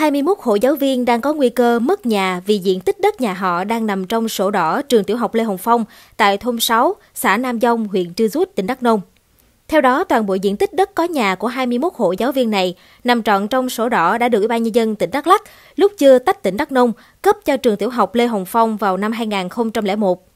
21 hộ giáo viên đang có nguy cơ mất nhà vì diện tích đất nhà họ đang nằm trong sổ đỏ trường tiểu học Lê Hồng Phong tại thôn 6, xã Nam Dông, huyện Trư Rút, tỉnh Đắk Nông. Theo đó, toàn bộ diện tích đất có nhà của 21 hộ giáo viên này nằm trọn trong sổ đỏ đã được Ủy ban nhân dân tỉnh Đắk Lắk lúc chưa tách tỉnh Đắk Nông cấp cho trường tiểu học Lê Hồng Phong vào năm 2001.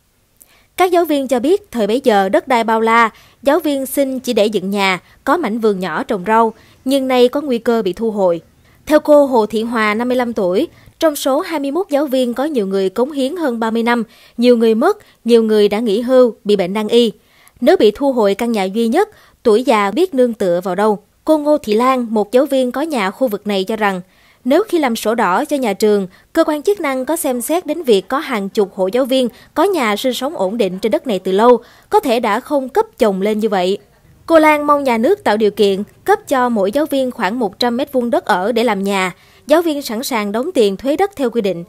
Các giáo viên cho biết thời bấy giờ đất đai bao la, giáo viên xin chỉ để dựng nhà, có mảnh vườn nhỏ trồng rau, nhưng nay có nguy cơ bị thu hồi. Theo cô Hồ Thị Hòa, 55 tuổi, trong số 21 giáo viên có nhiều người cống hiến hơn 30 năm, nhiều người mất, nhiều người đã nghỉ hưu, bị bệnh nan y. Nếu bị thu hồi căn nhà duy nhất, tuổi già biết nương tựa vào đâu. Cô Ngô Thị Lan, một giáo viên có nhà khu vực này cho rằng, nếu khi làm sổ đỏ cho nhà trường, cơ quan chức năng có xem xét đến việc có hàng chục hộ giáo viên có nhà sinh sống ổn định trên đất này từ lâu, có thể đã không cấp chồng lên như vậy. Cô Lan mong nhà nước tạo điều kiện cấp cho mỗi giáo viên khoảng 100 m2 đất ở để làm nhà. Giáo viên sẵn sàng đóng tiền thuế đất theo quy định.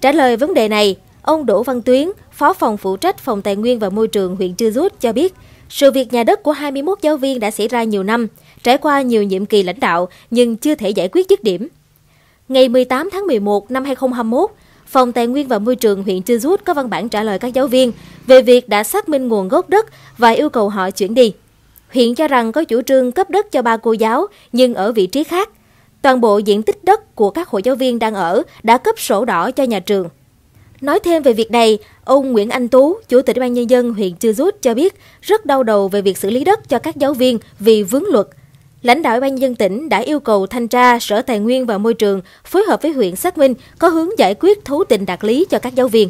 Trả lời vấn đề này, ông Đỗ Văn Tuyến, Phó phòng phụ trách Phòng Tài nguyên và Môi trường huyện Chư Rút cho biết, sự việc nhà đất của 21 giáo viên đã xảy ra nhiều năm, trải qua nhiều nhiệm kỳ lãnh đạo nhưng chưa thể giải quyết dứt điểm. Ngày 18 tháng 11 năm 2021, Phòng Tài nguyên và Môi trường huyện Chư Rút có văn bản trả lời các giáo viên về việc đã xác minh nguồn gốc đất và yêu cầu họ chuyển đi huyện cho rằng có chủ trương cấp đất cho ba cô giáo, nhưng ở vị trí khác. Toàn bộ diện tích đất của các hộ giáo viên đang ở đã cấp sổ đỏ cho nhà trường. Nói thêm về việc này, ông Nguyễn Anh Tú, Chủ tịch ban nhân dân huyện Chư Rút cho biết rất đau đầu về việc xử lý đất cho các giáo viên vì vướng luật. Lãnh đạo ban dân tỉnh đã yêu cầu thanh tra Sở Tài nguyên và Môi trường phối hợp với huyện xác minh có hướng giải quyết thấu tình đạt lý cho các giáo viên.